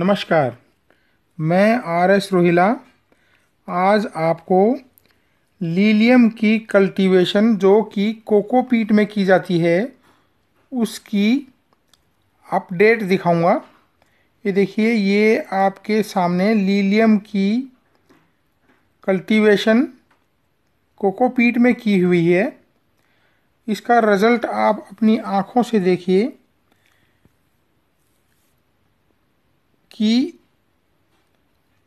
नमस्कार मैं R S Rohilla आज आपको लीलियम की कल्टीवेशन जो कि कोकोपीट में की जाती है उसकी अपडेट दिखाऊंगा ये देखिए ये आपके सामने लीलियम की कल्टीवेशन कोकोपीट में की हुई है इसका रिज़ल्ट आप अपनी आँखों से देखिए कि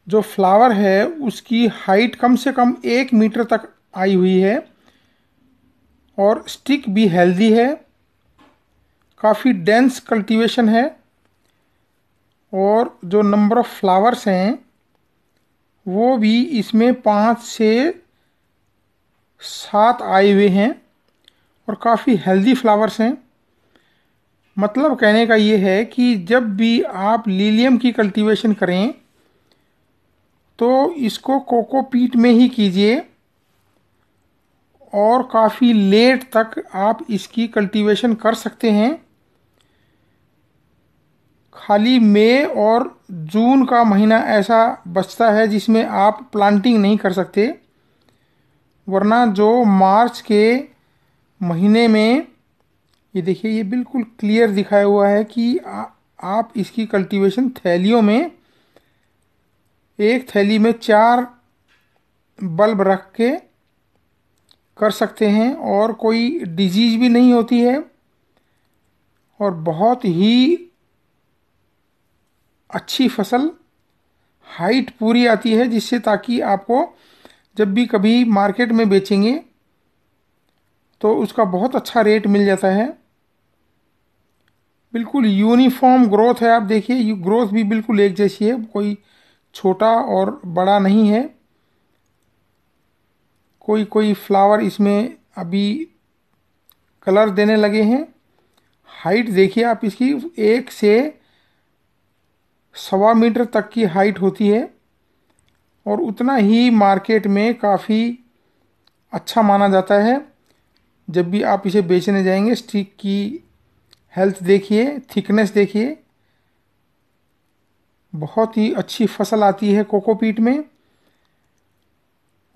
जो फ्लावर है उसकी हाइट कम से कम एक मीटर तक आई हुई है और स्टिक भी हेल्दी है काफ़ी डेंस कल्टीवेशन है और जो नंबर ऑफ फ्लावर्स हैं वो भी इसमें पाँच से सात आए हुए हैं और काफ़ी हेल्दी फ्लावर्स हैं मतलब कहने का ये है कि जब भी आप लीलियम की कल्टीवेशन करें तो इसको कोकोपीट में ही कीजिए और काफ़ी लेट तक आप इसकी कल्टीवेशन कर सकते हैं खाली मई और जून का महीना ऐसा बचता है जिसमें आप प्लांटिंग नहीं कर सकते वरना जो मार्च के महीने में ये देखिए ये बिल्कुल क्लियर दिखाया हुआ है कि आ, आप इसकी कल्टीवेशन थैलियों में एक थैली में चार बल्ब रख के कर सकते हैं और कोई डिजीज भी नहीं होती है और बहुत ही अच्छी फसल हाइट पूरी आती है जिससे ताकि आपको जब भी कभी मार्केट में बेचेंगे तो उसका बहुत अच्छा रेट मिल जाता है बिल्कुल यूनिफॉर्म ग्रोथ है आप देखिए ये ग्रोथ भी बिल्कुल एक जैसी है कोई छोटा और बड़ा नहीं है कोई कोई फ्लावर इसमें अभी कलर देने लगे हैं हाइट देखिए आप इसकी एक से सवा मीटर तक की हाइट होती है और उतना ही मार्केट में काफ़ी अच्छा माना जाता है जब भी आप इसे बेचने जाएंगे स्टिक की हेल्थ देखिए थिकनेस देखिए बहुत ही अच्छी फसल आती है कोकोपीट में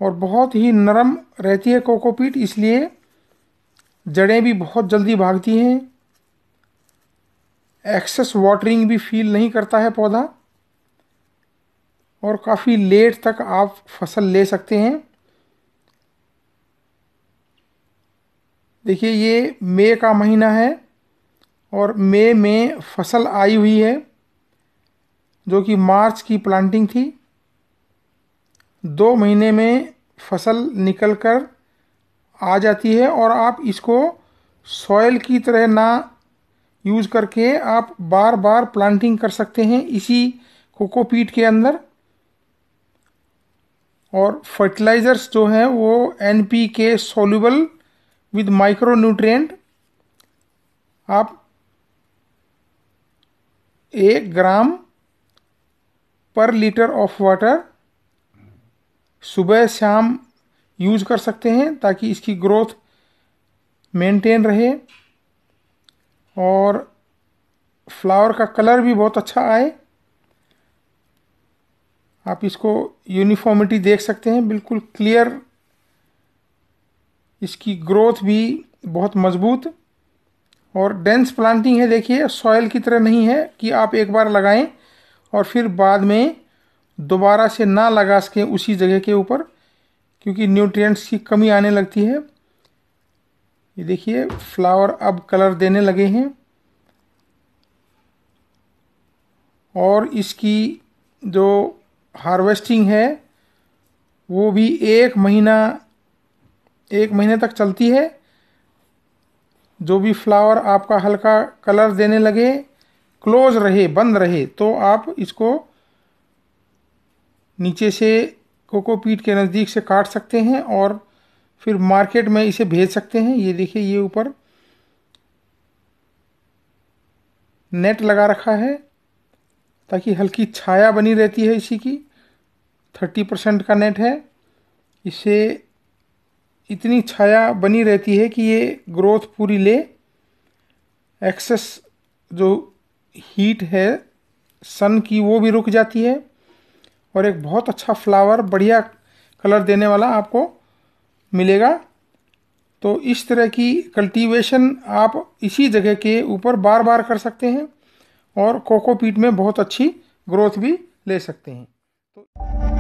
और बहुत ही नरम रहती है कोकोपीट इसलिए जड़ें भी बहुत जल्दी भागती हैं एक्सेस वाटरिंग भी फील नहीं करता है पौधा और काफ़ी लेट तक आप फसल ले सकते हैं देखिए ये मई का महीना है और मई में फसल आई हुई है जो कि मार्च की प्लांटिंग थी दो महीने में फसल निकल कर आ जाती है और आप इसको सॉयल की तरह ना यूज़ करके आप बार बार प्लांटिंग कर सकते हैं इसी कोकोपीट के अंदर और फर्टिलाइज़र्स जो हैं वो N P K soluble with micro nutrient आप एक ग्राम पर लीटर ऑफ वाटर सुबह शाम यूज कर सकते हैं ताकि इसकी ग्रोथ मेंटेन रहे और फ्लावर का कलर भी बहुत अच्छा आए आप इसको यूनिफॉर्मिटी देख सकते हैं बिल्कुल क्लियर इसकी ग्रोथ भी बहुत मज़बूत और डेंस प्लांटिंग है देखिए सॉयल की तरह नहीं है कि आप एक बार लगाएं और फिर बाद में दोबारा से ना लगा सकें उसी जगह के ऊपर क्योंकि न्यूट्रिएंट्स की कमी आने लगती है ये देखिए फ्लावर अब कलर देने लगे हैं और इसकी जो हार्वेस्टिंग है वो भी एक महीना एक महीने तक चलती है जो भी फ्लावर आपका हल्का कलर देने लगे क्लोज रहे बंद रहे तो आप इसको नीचे से कोकोपीट के नज़दीक से काट सकते हैं और फिर मार्केट में इसे भेज सकते हैं ये देखिए ये ऊपर नेट लगा रखा है ताकि हल्की छाया बनी रहती है इसी की थर्टी परसेंट का नेट है इसे इतनी छाया बनी रहती है कि ये ग्रोथ पूरी ले एक्सेस जो हीट है सन की वो भी रुक जाती है और एक बहुत अच्छा फ्लावर बढ़िया कलर देने वाला आपको मिलेगा तो इस तरह की कल्टीवेशन आप इसी जगह के ऊपर बार बार कर सकते हैं और कोकोपीट में बहुत अच्छी ग्रोथ भी ले सकते हैं तो